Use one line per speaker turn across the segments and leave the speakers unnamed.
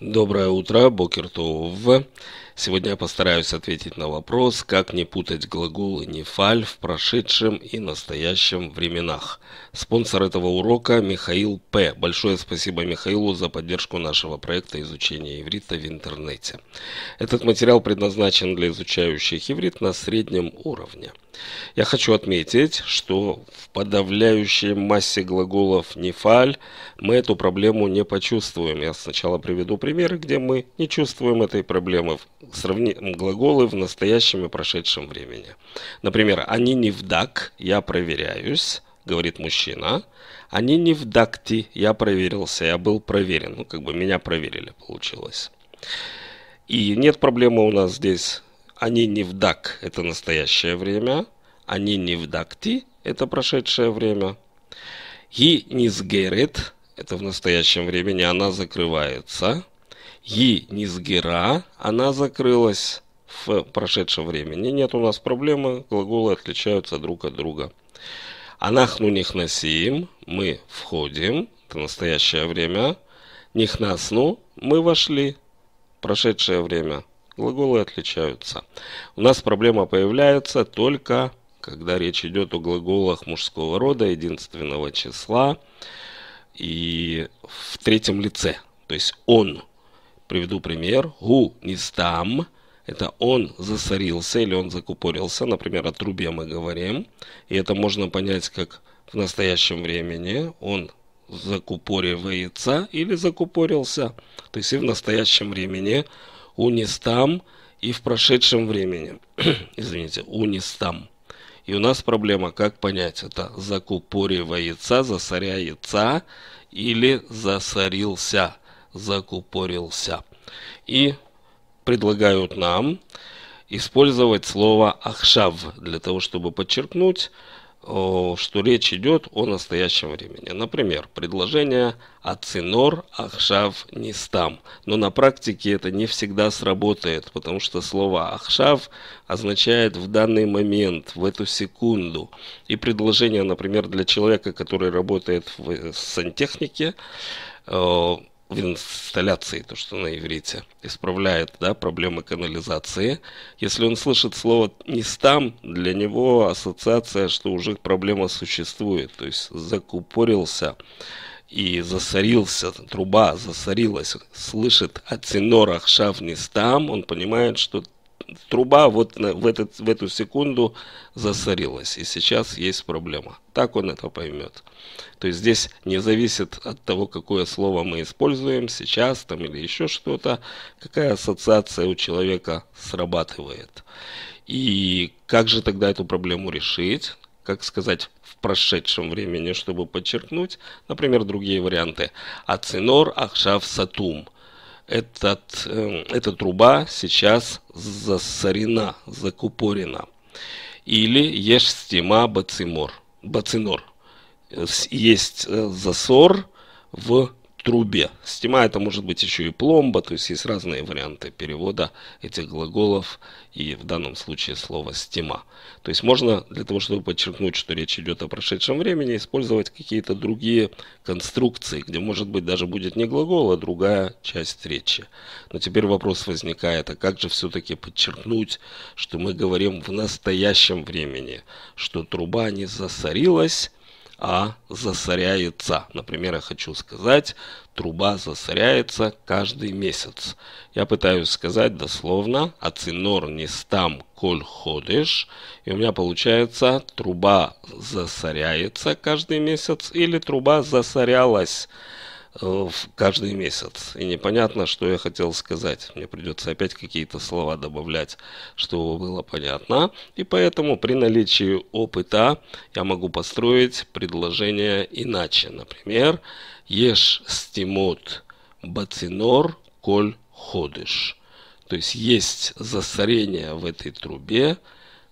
Доброе утро, Бокертов. Сегодня я постараюсь ответить на вопрос, как не путать глаголы и нефаль в прошедшем и настоящем временах. Спонсор этого урока Михаил П. Большое спасибо Михаилу за поддержку нашего проекта изучения иврита в интернете. Этот материал предназначен для изучающих иврит на среднем уровне. Я хочу отметить, что в подавляющей массе глаголов «нефаль» мы эту проблему не почувствуем. Я сначала приведу примеры, где мы не чувствуем этой проблемы. Сравним глаголы в настоящем и прошедшем времени. Например, «они не вдак», «я проверяюсь», говорит мужчина. «Они не вдакти», «я проверился», «я был проверен». Ну, как бы меня проверили, получилось. И нет проблемы у нас здесь они не в дак – это настоящее время. Они не в дакти – это прошедшее время. И низгерет – это в настоящем времени она закрывается. И низгера – она закрылась в прошедшем времени. Нет у нас проблемы, глаголы отличаются друг от друга. Анахну нехнасим – мы входим, это настоящее время. Нехнасну – мы вошли, прошедшее время – Глаголы отличаются. У нас проблема появляется только когда речь идет о глаголах мужского рода, единственного числа и в третьем лице. То есть он. Приведу пример. Гу нистам. Это он засорился или он закупорился. Например, о трубе мы говорим. И это можно понять как в настоящем времени. Он закупоривается или закупорился. То есть и в настоящем времени унистам и в прошедшем времени. Извините, унистам. И у нас проблема, как понять, это закупорево яйца, засоря яйца или засорился, закупорился. И предлагают нам использовать слово «ахшав» для того, чтобы подчеркнуть что речь идет о настоящем времени. Например, предложение «Ацинор Ахшав Нистам». Но на практике это не всегда сработает, потому что слово «Ахшав» означает «в данный момент», «в эту секунду». И предложение, например, для человека, который работает в э, сантехнике, э, инсталляции, то, что на иврите, исправляет да, проблемы канализации. Если он слышит слово «нестам», для него ассоциация, что уже проблема существует, то есть закупорился и засорился, труба засорилась, слышит о тенорах шав нестам, он понимает, что труба вот в, этот, в эту секунду засорилась, и сейчас есть проблема. Так он это поймет. То есть здесь не зависит от того, какое слово мы используем сейчас там или еще что-то, какая ассоциация у человека срабатывает. И как же тогда эту проблему решить? Как сказать в прошедшем времени, чтобы подчеркнуть, например, другие варианты. Ацинор Ахшав Сатум – этот, эм, эта труба сейчас засорена, закупорена. Или есть стима бацимор, бацинор. Э, есть э, засор в трубе. Стима это может быть еще и пломба, то есть есть разные варианты перевода этих глаголов и в данном случае слово стима. То есть можно для того, чтобы подчеркнуть, что речь идет о прошедшем времени, использовать какие-то другие конструкции, где может быть даже будет не глагол, а другая часть речи. Но теперь вопрос возникает, а как же все-таки подчеркнуть, что мы говорим в настоящем времени, что труба не засорилась, а засоряется. Например, я хочу сказать, труба засоряется каждый месяц. Я пытаюсь сказать дословно, а цинор не стам коль ходишь. И у меня получается, труба засоряется каждый месяц или труба засорялась. Э, в каждый месяц. И непонятно, что я хотел сказать. Мне придется опять какие-то слова добавлять, чтобы было понятно. И поэтому при наличии опыта я могу построить предложение иначе. Например, ешь стимот бацинор коль ходишь. То есть есть засорение в этой трубе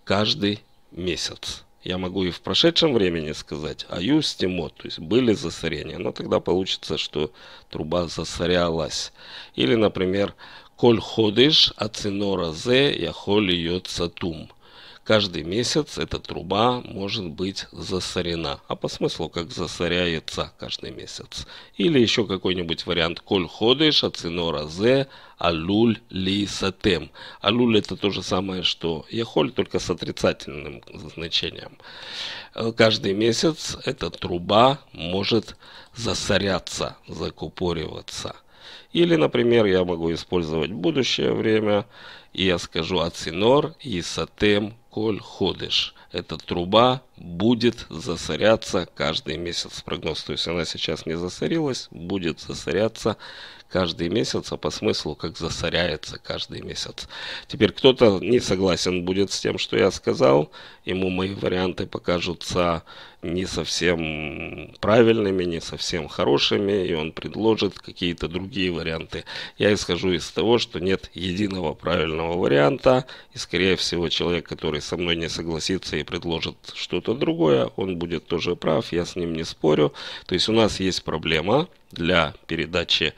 каждый месяц я могу и в прошедшем времени сказать, аю стимо, то есть были засорения, но тогда получится, что труба засорялась. Или, например, коль ходишь, а ацинора зе яхоль йоцатум каждый месяц эта труба может быть засорена. А по смыслу, как засоряется каждый месяц. Или еще какой-нибудь вариант «Коль ходыш, ацинора зе, алюль ли сатем». Алюль это то же самое, что яхоль, только с отрицательным значением. Э, каждый месяц эта труба может засоряться, закупориваться. Или, например, я могу использовать будущее время, и я скажу «Ацинор и сатем коль ходишь. Эта труба будет засоряться каждый месяц. Прогноз, то есть она сейчас не засорилась, будет засоряться каждый месяц, а по смыслу как засоряется каждый месяц. Теперь кто-то не согласен будет с тем, что я сказал, ему мои варианты покажутся не совсем правильными, не совсем хорошими, и он предложит какие-то другие варианты. Я исхожу из того, что нет единого правильного варианта, и скорее всего человек, который со мной не согласится и предложит что-то другое, он будет тоже прав, я с ним не спорю. То есть у нас есть проблема для передачи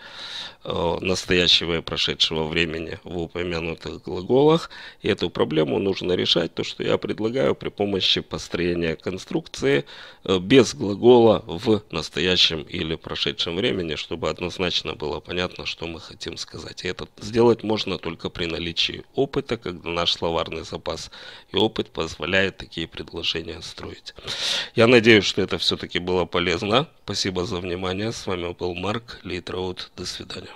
Э, настоящего и прошедшего времени в упомянутых глаголах. И эту проблему нужно решать, то что я предлагаю при помощи построения конструкции э, без глагола в настоящем или прошедшем времени, чтобы однозначно было понятно, что мы хотим сказать. И это сделать можно только при наличии опыта, когда наш словарный запас и опыт позволяет такие предложения строить. Я надеюсь, что это все-таки было полезно. Спасибо за внимание. С вами был Марк Лейтроуд. До свидания.